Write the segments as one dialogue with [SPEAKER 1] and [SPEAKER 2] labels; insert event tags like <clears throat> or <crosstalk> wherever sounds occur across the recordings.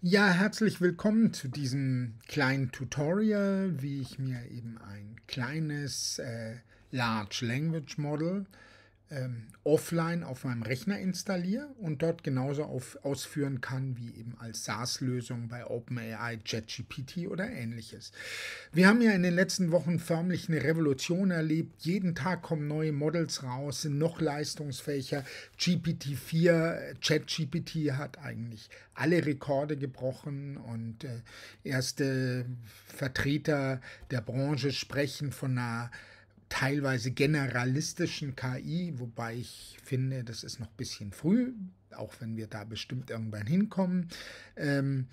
[SPEAKER 1] Ja, herzlich willkommen zu diesem kleinen Tutorial, wie ich mir eben ein kleines äh, Large Language Model ähm, offline auf meinem Rechner installiere und dort genauso auf, ausführen kann wie eben als SaaS-Lösung bei OpenAI, ChatGPT oder ähnliches. Wir haben ja in den letzten Wochen förmlich eine Revolution erlebt. Jeden Tag kommen neue Models raus, sind noch leistungsfähiger. GPT-4, ChatGPT hat eigentlich alle Rekorde gebrochen und äh, erste Vertreter der Branche sprechen von einer teilweise generalistischen KI, wobei ich finde, das ist noch ein bisschen früh, auch wenn wir da bestimmt irgendwann hinkommen. Ähm,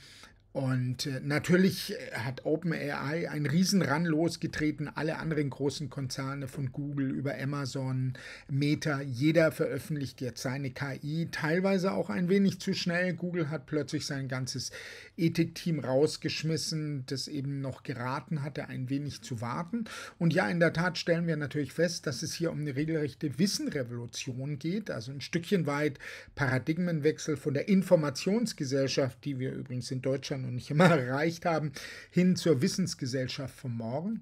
[SPEAKER 1] und äh, natürlich äh, hat OpenAI einen Riesenran losgetreten. Alle anderen großen Konzerne von Google über Amazon, Meta, jeder veröffentlicht jetzt seine KI, teilweise auch ein wenig zu schnell. Google hat plötzlich sein ganzes Ethikteam rausgeschmissen, das eben noch geraten hatte, ein wenig zu warten. Und ja, in der Tat stellen wir natürlich fest, dass es hier um eine regelrechte Wissenrevolution geht, also ein Stückchen weit Paradigmenwechsel von der Informationsgesellschaft, die wir übrigens in Deutschland noch nicht immer <laughs> erreicht haben, hin zur Wissensgesellschaft von morgen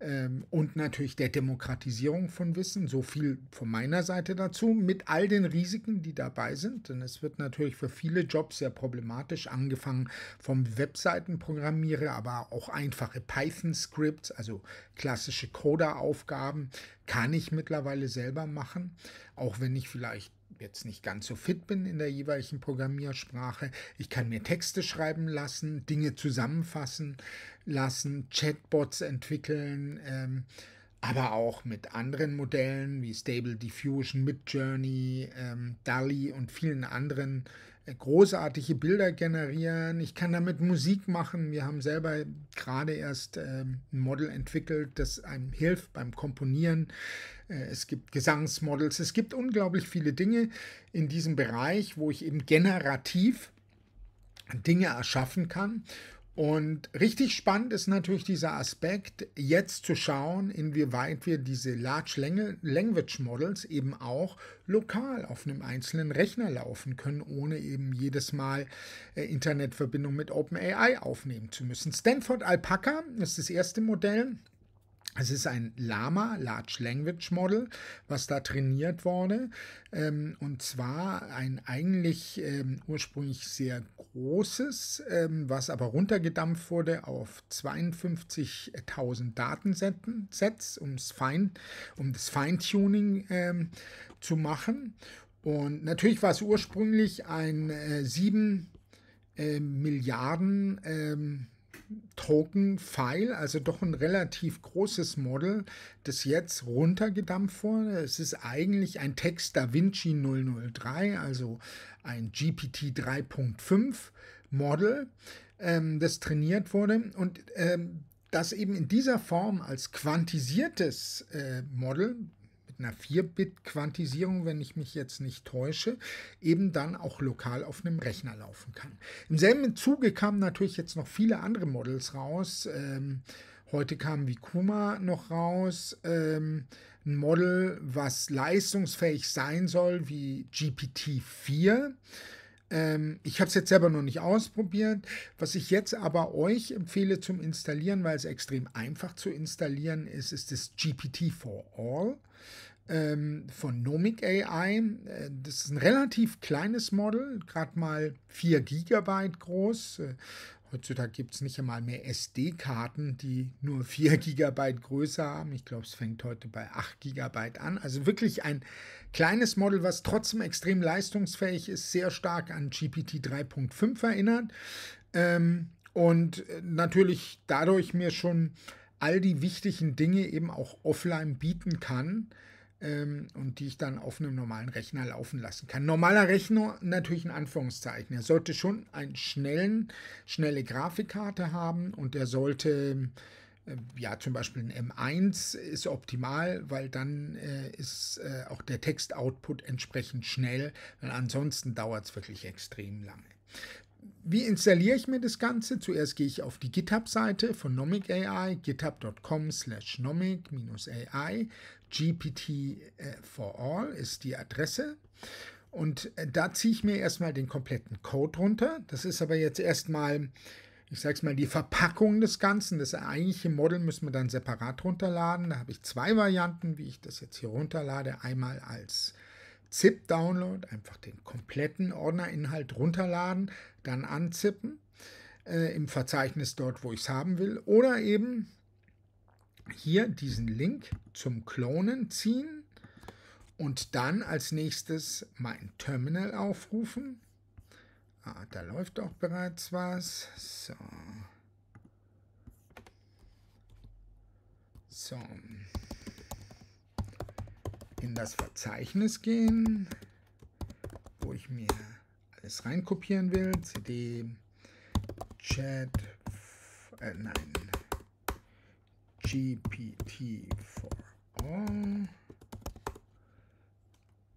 [SPEAKER 1] ähm, und natürlich der Demokratisierung von Wissen. So viel von meiner Seite dazu, mit all den Risiken, die dabei sind. Denn es wird natürlich für viele Jobs sehr problematisch, angefangen vom Webseitenprogrammierer, aber auch einfache Python-Scripts, also klassische Coder-Aufgaben, kann ich mittlerweile selber machen, auch wenn ich vielleicht jetzt nicht ganz so fit bin in der jeweiligen Programmiersprache. Ich kann mir Texte schreiben lassen, Dinge zusammenfassen lassen, Chatbots entwickeln, ähm, aber auch mit anderen Modellen wie Stable Diffusion, Midjourney, ähm, DALI und vielen anderen großartige Bilder generieren. Ich kann damit Musik machen. Wir haben selber gerade erst ähm, ein Model entwickelt, das einem hilft beim Komponieren. Äh, es gibt Gesangsmodels. Es gibt unglaublich viele Dinge in diesem Bereich, wo ich eben generativ Dinge erschaffen kann. Und richtig spannend ist natürlich dieser Aspekt, jetzt zu schauen, inwieweit wir diese Large Language Models eben auch lokal auf einem einzelnen Rechner laufen können, ohne eben jedes Mal äh, Internetverbindung mit OpenAI aufnehmen zu müssen. Stanford Alpaca ist das erste Modell. Es ist ein Lama, Large Language Model, was da trainiert wurde. Ähm, und zwar ein eigentlich ähm, ursprünglich sehr großes, ähm, was aber runtergedampft wurde auf 52.000 Datensets, Fein, um das Feintuning ähm, zu machen. Und natürlich war es ursprünglich ein äh, 7 äh, Milliarden ähm, Token-File, also doch ein relativ großes Model, das jetzt runtergedampft wurde. Es ist eigentlich ein Text Da Vinci 003, also ein GPT 3.5 Model, ähm, das trainiert wurde und ähm, das eben in dieser Form als quantisiertes äh, Model mit einer 4-Bit-Quantisierung, wenn ich mich jetzt nicht täusche, eben dann auch lokal auf einem Rechner laufen kann. Im selben Zuge kamen natürlich jetzt noch viele andere Models raus. Ähm, heute kam Vicuma noch raus. Ähm, ein Model, was leistungsfähig sein soll wie GPT-4. Ähm, ich habe es jetzt selber noch nicht ausprobiert. Was ich jetzt aber euch empfehle zum Installieren, weil es extrem einfach zu installieren ist, ist das GPT for All ähm, von Nomic AI. Äh, das ist ein relativ kleines Model, gerade mal 4 GB groß. Äh, heutzutage gibt es nicht einmal mehr SD-Karten, die nur 4 <laughs> GB Größe haben. Ich glaube, es fängt heute bei 8 GB an. Also wirklich ein kleines Model, was trotzdem extrem leistungsfähig ist, sehr stark an GPT 3.5 erinnert. Ähm, und äh, natürlich dadurch mir schon all die wichtigen Dinge eben auch offline bieten kann ähm, und die ich dann auf einem normalen Rechner laufen lassen kann. Normaler Rechner natürlich in Anführungszeichen. Er sollte schon eine schnellen, schnelle Grafikkarte haben und er sollte äh, ja, zum Beispiel ein M1 ist optimal, weil dann äh, ist äh, auch der Textoutput entsprechend schnell, weil ansonsten dauert es wirklich extrem lange. Wie installiere ich mir das Ganze? Zuerst gehe ich auf die GitHub-Seite von Nomic AI, github.com slash nomic-ai. GPT äh, for all ist die Adresse. Und äh, da ziehe ich mir erstmal den kompletten Code runter. Das ist aber jetzt erstmal, ich sage es mal, die Verpackung des Ganzen. Das eigentliche Model müssen wir dann separat runterladen. Da habe ich zwei Varianten, wie ich das jetzt hier runterlade. Einmal als ZIP-Download, einfach den kompletten Ordnerinhalt runterladen dann anzippen äh, im Verzeichnis dort, wo ich es haben will. Oder eben hier diesen Link zum Klonen ziehen und dann als nächstes mein Terminal aufrufen. Ah, da läuft auch bereits was. So. So. In das Verzeichnis gehen, wo ich mir alles reinkopieren will. CD Chat, äh, nein, GPT for all.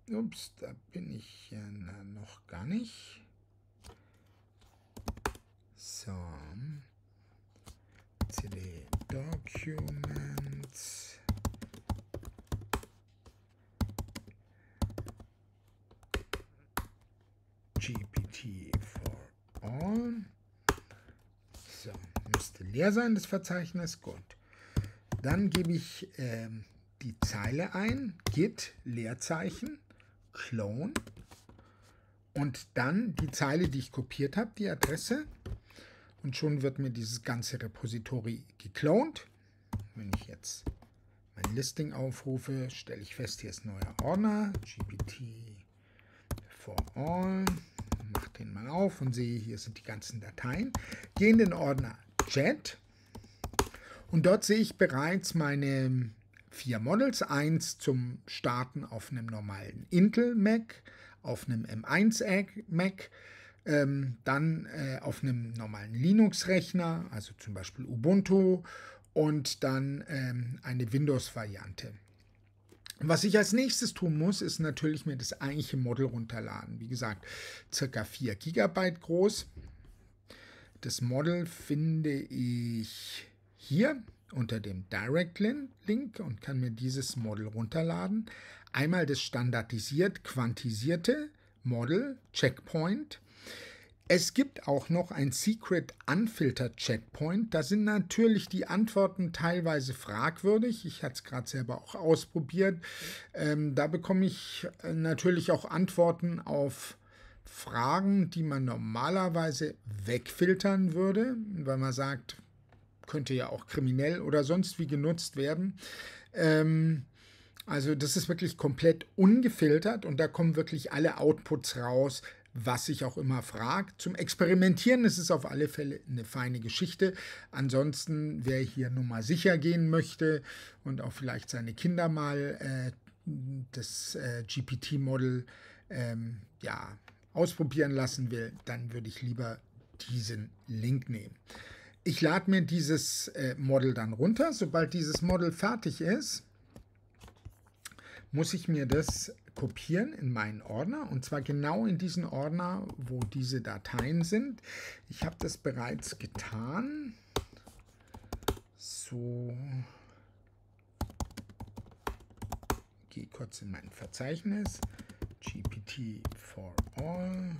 [SPEAKER 1] Ups, da bin ich ja noch gar nicht. So, CD Document. leer sein, das Verzeichnis. Gut. Dann gebe ich ähm, die Zeile ein, git Leerzeichen, clone und dann die Zeile, die ich kopiert habe, die Adresse. Und schon wird mir dieses ganze Repository geklont. Wenn ich jetzt mein Listing aufrufe, stelle ich fest, hier ist neuer Ordner, GPT for all. Mache den mal auf und sehe, hier sind die ganzen Dateien. Gehe in den Ordner Chat. Und dort sehe ich bereits meine vier Models. Eins zum Starten auf einem normalen Intel Mac, auf einem M1 Mac, ähm, dann äh, auf einem normalen Linux-Rechner, also zum Beispiel Ubuntu, und dann ähm, eine Windows-Variante. Was ich als nächstes tun muss, ist natürlich mir das eigentliche Model runterladen. Wie gesagt, circa 4 GB groß. Das Model finde ich hier unter dem Direct Link und kann mir dieses Model runterladen. Einmal das standardisiert quantisierte Model Checkpoint. Es gibt auch noch ein Secret Unfilter Checkpoint. Da sind natürlich die Antworten teilweise fragwürdig. Ich hatte es gerade selber auch ausprobiert. Ähm, da bekomme ich äh, natürlich auch Antworten auf Fragen, die man normalerweise wegfiltern würde, weil man sagt, könnte ja auch kriminell oder sonst wie genutzt werden. Ähm, also das ist wirklich komplett ungefiltert und da kommen wirklich alle Outputs raus, was ich auch immer fragt. Zum Experimentieren ist es auf alle Fälle eine feine Geschichte. Ansonsten, wer hier nun mal sicher gehen möchte und auch vielleicht seine Kinder mal äh, das äh, GPT-Model ähm, ja, ausprobieren lassen will, dann würde ich lieber diesen Link nehmen. Ich lade mir dieses äh, Model dann runter. Sobald dieses Model fertig ist, muss ich mir das kopieren in meinen Ordner und zwar genau in diesen Ordner, wo diese Dateien sind. Ich habe das bereits getan. So, gehe kurz in mein Verzeichnis. GPT for all,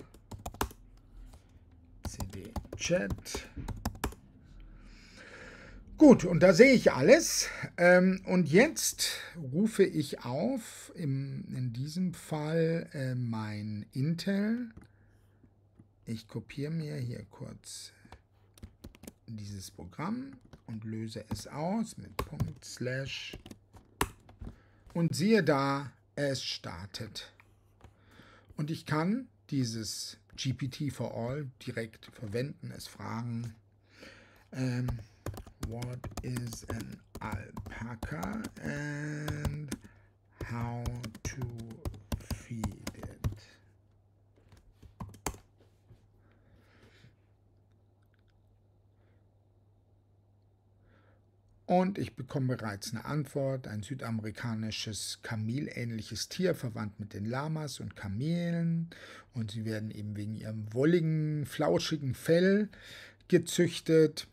[SPEAKER 1] CD Chat. Gut, und da sehe ich alles. Ähm, und jetzt rufe ich auf, im, in diesem Fall äh, mein Intel. Ich kopiere mir hier kurz dieses Programm und löse es aus mit Punkt Slash. Und siehe da, es startet. Und ich kann dieses GPT for All direkt verwenden, es fragen, ähm, what is an alpaca and how to Und ich bekomme bereits eine Antwort, ein südamerikanisches Kamelähnliches Tier, verwandt mit den Lamas und Kamelen. Und sie werden eben wegen ihrem wolligen, flauschigen Fell gezüchtet.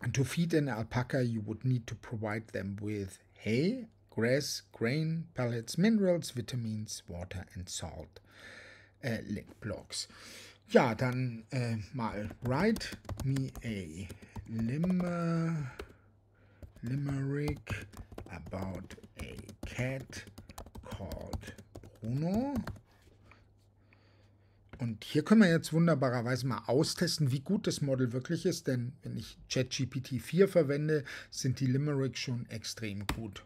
[SPEAKER 1] And to feed an alpaca, you would need to provide them with hay, grass, grain, pellets, minerals, vitamins, water and salt. Äh, Linkblocks. Ja, dann äh, mal write me a limber limerick about a cat called Bruno. Und hier können wir jetzt wunderbarerweise mal austesten, wie gut das Model wirklich ist, denn wenn ich ChatGPT 4 verwende, sind die Limericks schon extrem gut.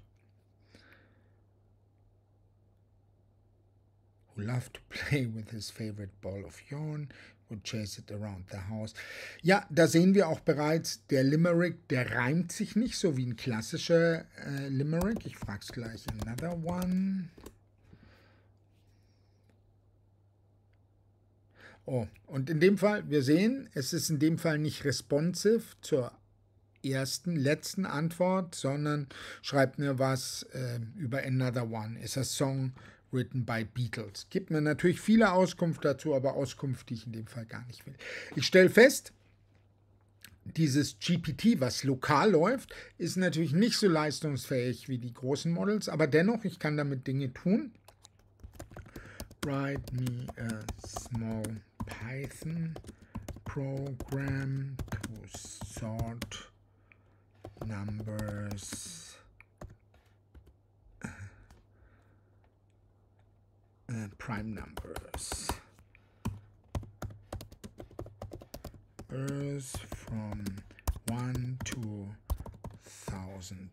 [SPEAKER 1] Who loved to play with his favorite ball of yarn und Chase It Around the House. Ja, da sehen wir auch bereits, der Limerick, der reimt sich nicht so wie ein klassischer äh, Limerick. Ich frage es gleich. Another one. Oh, und in dem Fall, wir sehen, es ist in dem Fall nicht responsive zur ersten, letzten Antwort, sondern schreibt mir was äh, über Another One. Ist das Song Written by Beatles. Gibt mir natürlich viele Auskunft dazu, aber Auskunft, die ich in dem Fall gar nicht will. Ich stelle fest, dieses GPT, was lokal läuft, ist natürlich nicht so leistungsfähig wie die großen Models, aber dennoch, ich kann damit Dinge tun. Write me a small Python program to sort numbers prime numbers. Numbers from 1 to 1000.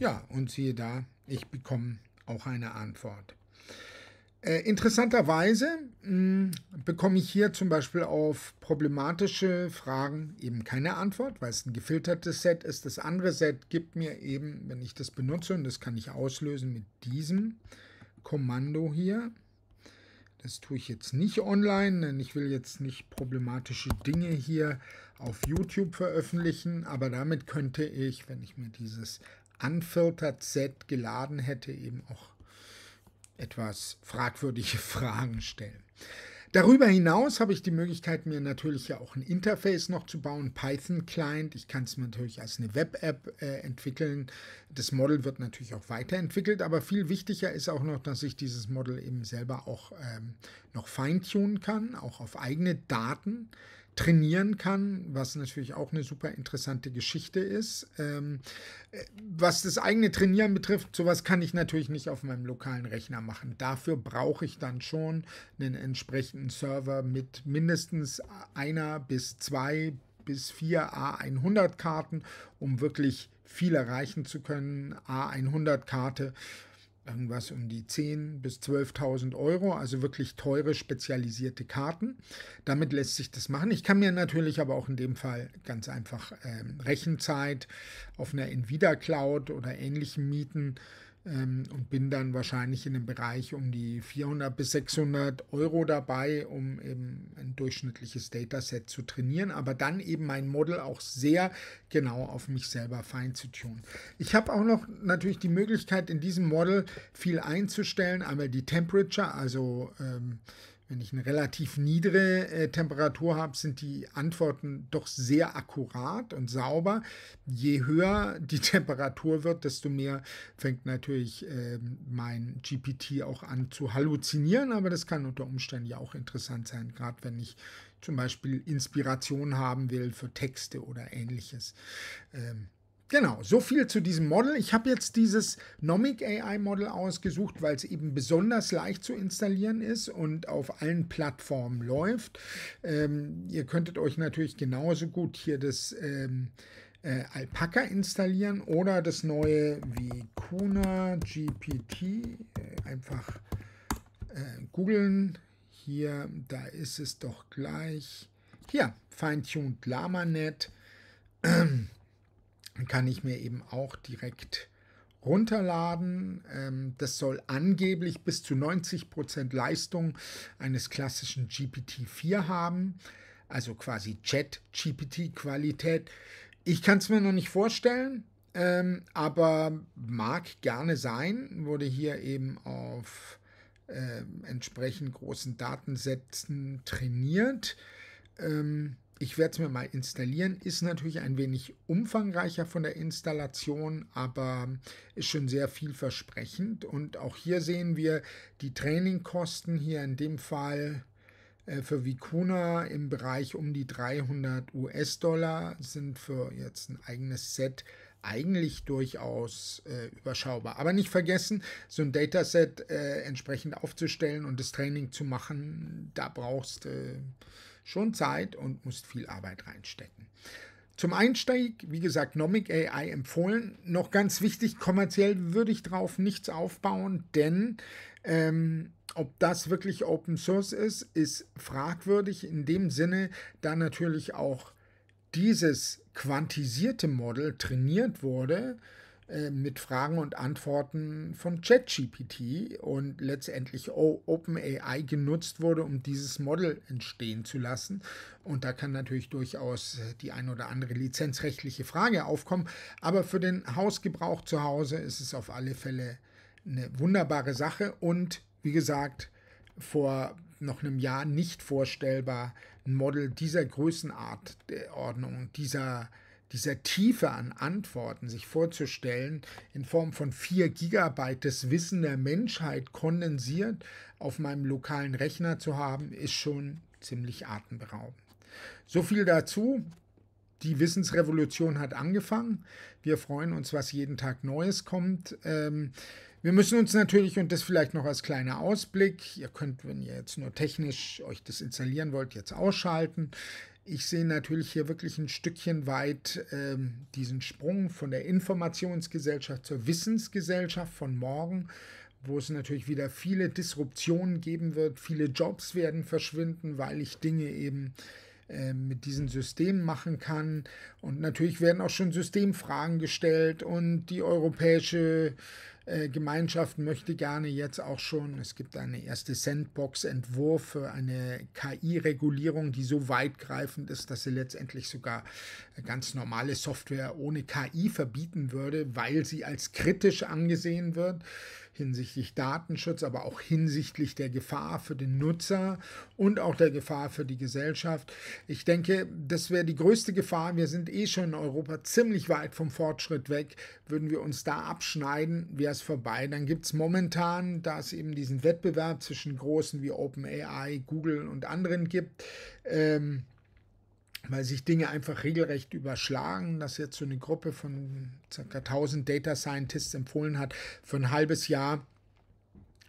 [SPEAKER 1] Ja, und siehe da, ich bekomme auch eine Antwort. Äh, interessanterweise mh, hm, bekomme ich hier zum Beispiel auf problematische Fragen eben keine Antwort, weil es ein gefiltertes Set ist. Das andere Set gibt mir eben, wenn ich das benutze, und das kann ich auslösen mit diesem Kommando hier. Das tue ich jetzt nicht online, denn ich will jetzt nicht problematische Dinge hier auf YouTube veröffentlichen, aber damit könnte ich, wenn ich mir dieses unfiltert Set geladen hätte, eben auch etwas fragwürdige <laughs> Fragen stellen. Darüber hinaus habe ich die Möglichkeit, mir natürlich ja auch ein Interface noch zu bauen, Python-Client. Ich kann es natürlich als eine Web-App äh, entwickeln. Das Model wird natürlich auch weiterentwickelt, aber viel wichtiger ist auch noch, dass ich dieses Model eben selber auch ähm, noch feintunen kann, auch auf eigene Daten trainieren kann, was natürlich auch eine super interessante Geschichte ist. Ähm, äh, was das eigene Trainieren betrifft, sowas kann ich natürlich nicht auf meinem lokalen Rechner machen. Dafür brauche ich dann schon einen entsprechenden Server mit mindestens einer bis zwei bis vier A100 Karten, um wirklich viel erreichen zu können. A100 Karte irgendwas um die 10.000 bis 12.000 Euro, also wirklich teure spezialisierte Karten. Damit lässt sich das machen. Ich kann mir natürlich aber auch in dem Fall ganz einfach äh, Rechenzeit auf einer Nvidia Cloud oder ähnlichem mieten ähm, und bin dann wahrscheinlich in dem Bereich um die 400 bis 600 Euro dabei, um eben ein durchschnittliches Dataset zu trainieren, aber dann eben mein Model auch sehr genau auf mich selber fein zu tun. Ich habe auch noch natürlich die Möglichkeit, in diesem Model viel einzustellen, einmal die Temperature, also ähm, wenn ich eine relativ niedere äh, Temperatur habe, sind die Antworten doch sehr akkurat und sauber. Je höher die <laughs> Temperatur wird, desto mehr fängt natürlich äh, mein GPT auch an zu halluzinieren, aber das kann unter Umständen ja auch interessant sein, gerade wenn ich zum Beispiel Inspiration haben will für Texte oder ähnliches. Ähm, Genau, so viel zu diesem Model. Ich habe jetzt dieses Nomic AI Model ausgesucht, weil es eben besonders leicht zu installieren ist und auf allen Plattformen läuft. Ähm, ihr könntet euch natürlich genauso gut hier das ähm, äh, Alpaca installieren oder das neue wie Kuna GPT äh, einfach äh, googeln. Hier, da ist es doch gleich. Hier, Feintuned LlamaNet. <clears throat> kann ich mir eben auch direkt runterladen. Ähm, das soll angeblich bis zu 90% Prozent Leistung eines klassischen GPT-4 haben, also quasi Chat-GPT-Qualität. Ich kann es mir noch nicht vorstellen, ähm, aber mag gerne sein, wurde hier eben auf ähm, entsprechend großen Datensätzen trainiert ich werde es mir mal installieren. Ist natürlich ein wenig umfangreicher von der Installation, aber ist schon sehr vielversprechend. Und auch hier sehen wir die Trainingkosten hier in dem Fall äh, für Vicuna im Bereich um die 300 US-Dollar sind für jetzt ein eigenes Set eigentlich durchaus äh, überschaubar. Aber nicht vergessen, so ein Dataset äh, entsprechend aufzustellen und das Training zu machen, da brauchst du. Äh, schon Zeit und musst viel Arbeit reinstecken. Zum Einstieg, wie gesagt, Nomic AI empfohlen. Noch ganz wichtig, kommerziell würde ich drauf nichts aufbauen, denn ähm, ob das wirklich Open Source ist, ist fragwürdig in dem Sinne, da natürlich auch dieses quantisierte Model trainiert wurde äh, mit Fragen und Antworten von ChatGPT und letztendlich OpenAI genutzt wurde, um dieses Model entstehen zu lassen. Und da kann natürlich durchaus die ein oder andere lizenzrechtliche Frage aufkommen. Aber für den Hausgebrauch zu Hause ist es auf alle Fälle eine wunderbare Sache und wie gesagt, vor noch einem Jahr nicht vorstellbar, ein Model dieser Größenordnung, der Ordnung, dieser dieser Tiefe an Antworten sich vorzustellen, in Form von 4 Gigabyte des Wissen der Menschheit kondensiert auf meinem lokalen Rechner zu haben, ist schon ziemlich atemberaubend. So viel dazu. Die Wissensrevolution hat angefangen. Wir freuen uns, was jeden Tag Neues kommt. Ähm, wir müssen uns natürlich, und das vielleicht noch als kleiner Ausblick, ihr könnt, wenn ihr jetzt nur technisch euch das installieren wollt, jetzt ausschalten. Ich sehe natürlich hier wirklich ein Stückchen weit äh, diesen Sprung von der Informationsgesellschaft zur Wissensgesellschaft von morgen, wo es natürlich wieder viele Disruptionen geben wird, viele Jobs werden verschwinden, weil ich Dinge eben ähm, mit diesen Systemen machen kann. Und natürlich werden auch schon Systemfragen gestellt und die europäische äh, Gemeinschaft möchte gerne jetzt auch schon, es gibt eine erste Sandbox-Entwurf für eine KI-Regulierung, die so weitgreifend ist, dass sie letztendlich sogar ganz normale Software ohne KI verbieten würde, weil sie als kritisch angesehen wird hinsichtlich Datenschutz, aber auch hinsichtlich der Gefahr für den Nutzer und auch der Gefahr für die Gesellschaft. Ich denke, das wäre die größte Gefahr. Wir sind eh schon in Europa ziemlich weit vom Fortschritt weg. Würden wir uns da abschneiden, wäre es vorbei. Dann gibt es momentan, da es eben diesen Wettbewerb zwischen großen wie OpenAI, Google und anderen gibt, ähm, weil sich Dinge einfach regelrecht überschlagen, dass jetzt so eine Gruppe von ca. 1000 Data Scientists empfohlen hat, für ein halbes Jahr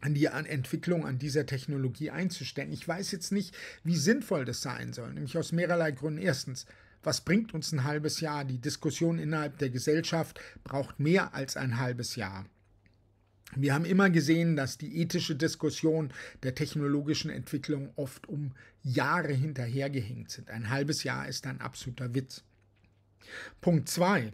[SPEAKER 1] an die Entwicklung an dieser Technologie einzustellen. Ich weiß jetzt nicht, wie sinnvoll das sein soll, nämlich aus mehrerlei Gründen. Erstens, was bringt uns ein halbes Jahr? Die Diskussion innerhalb der Gesellschaft braucht mehr als ein halbes Jahr. Wir haben immer gesehen, dass die ethische Diskussion der technologischen Entwicklung oft um Jahre hinterhergehängt sind. Ein halbes Jahr ist ein absoluter Witz. Punkt 2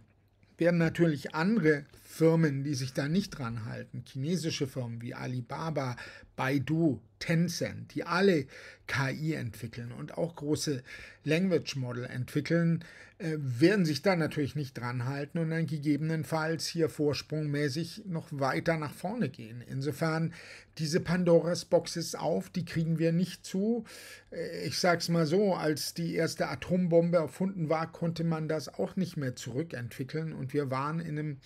[SPEAKER 1] werden natürlich andere Firmen, die sich da nicht dran halten, chinesische Firmen wie Alibaba, Baidu, Tencent, die alle KI entwickeln und auch große Language Model entwickeln, äh, werden sich da natürlich nicht dran halten und dann gegebenenfalls hier vorsprungmäßig noch weiter nach vorne gehen. Insofern, diese Pandoras Box ist auf, die kriegen wir nicht zu. Äh, ich sag's mal so, als die erste Atombombe erfunden war, konnte man das auch nicht mehr zurückentwickeln und wir waren in einem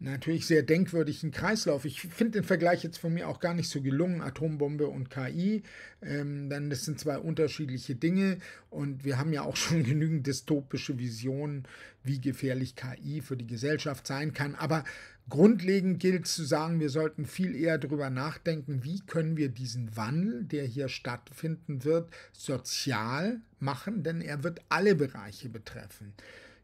[SPEAKER 1] natürlich sehr denkwürdigen Kreislauf. Ich finde den Vergleich jetzt von mir auch gar nicht so gelungen, Atombombe und KI. Ähm, denn das sind zwei unterschiedliche Dinge und wir haben ja auch <laughs> schon genügend dystopische Visionen, wie gefährlich KI für die Gesellschaft sein kann. Aber grundlegend gilt zu sagen, wir sollten viel eher darüber nachdenken, wie können wir diesen Wandel, der hier stattfinden wird, sozial machen, denn er wird alle Bereiche betreffen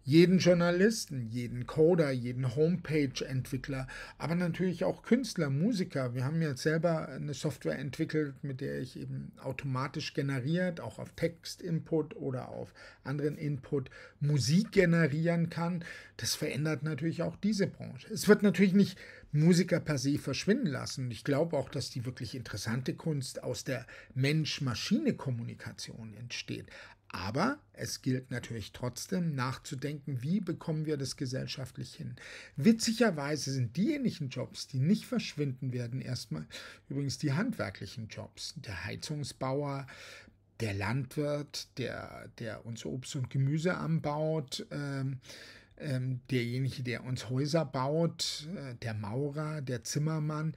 [SPEAKER 1] jeden Journalisten, jeden Coder, jeden Homepage-Entwickler, aber natürlich auch Künstler, Musiker. Wir haben jetzt selber eine Software entwickelt, mit der ich eben automatisch generiert, auch auf Text-Input oder auf anderen Input Musik generieren kann. Das verändert natürlich auch diese Branche. Es wird natürlich nicht Musiker per se verschwinden lassen. Ich glaube auch, dass die wirklich interessante Kunst aus der Mensch-Maschine-Kommunikation entsteht. Aber es gilt natürlich trotzdem nachzudenken, wie bekommen wir das gesellschaftlich hin. Witzigerweise sind diejenigen Jobs, die nicht verschwinden werden, erstmal übrigens die handwerklichen Jobs. Der Heizungsbauer, der Landwirt, der, der uns Obst und Gemüse anbaut. Ähm, ähm, derjenige, der uns Häuser baut, äh, der Maurer, der Zimmermann,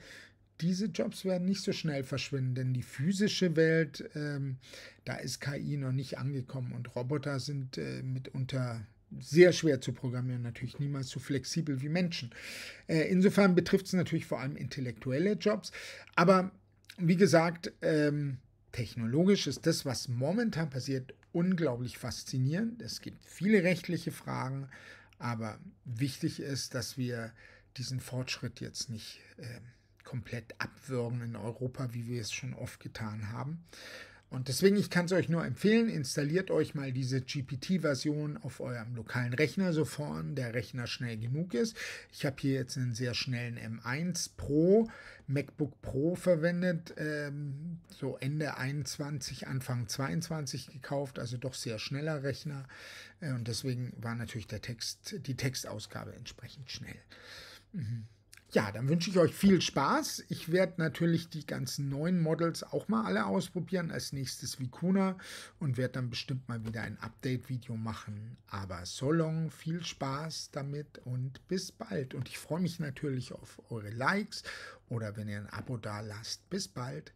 [SPEAKER 1] diese Jobs werden nicht so schnell verschwinden, denn die physische Welt, ähm, da ist KI noch nicht angekommen und Roboter sind äh, mitunter sehr schwer zu programmieren, natürlich niemals so flexibel wie Menschen. Äh, insofern betrifft es natürlich vor allem intellektuelle Jobs, aber wie gesagt, ähm, technologisch ist das, was momentan passiert, unglaublich faszinierend. Es gibt viele rechtliche Fragen, aber wichtig ist, dass wir diesen Fortschritt jetzt nicht äh, komplett abwürgen in Europa, wie wir es schon oft getan haben. Und deswegen, ich kann es euch nur empfehlen, installiert euch mal diese GPT-Version auf eurem lokalen Rechner, sofern der Rechner schnell genug ist. Ich habe hier jetzt einen sehr schnellen M1 Pro, MacBook Pro verwendet, ähm, so Ende 21, Anfang 22 gekauft, also doch sehr schneller Rechner. Äh, und deswegen war natürlich der Text, die Textausgabe entsprechend schnell. Mhm. Ja, dann wünsche ich euch viel Spaß. Ich werde natürlich die ganzen neuen Models auch mal alle ausprobieren. Als nächstes Vicuna und werde dann bestimmt mal wieder ein Update-Video machen. Aber so long, viel Spaß damit und bis bald. Und ich freue mich natürlich auf eure Likes oder wenn ihr ein Abo da lasst. Bis bald.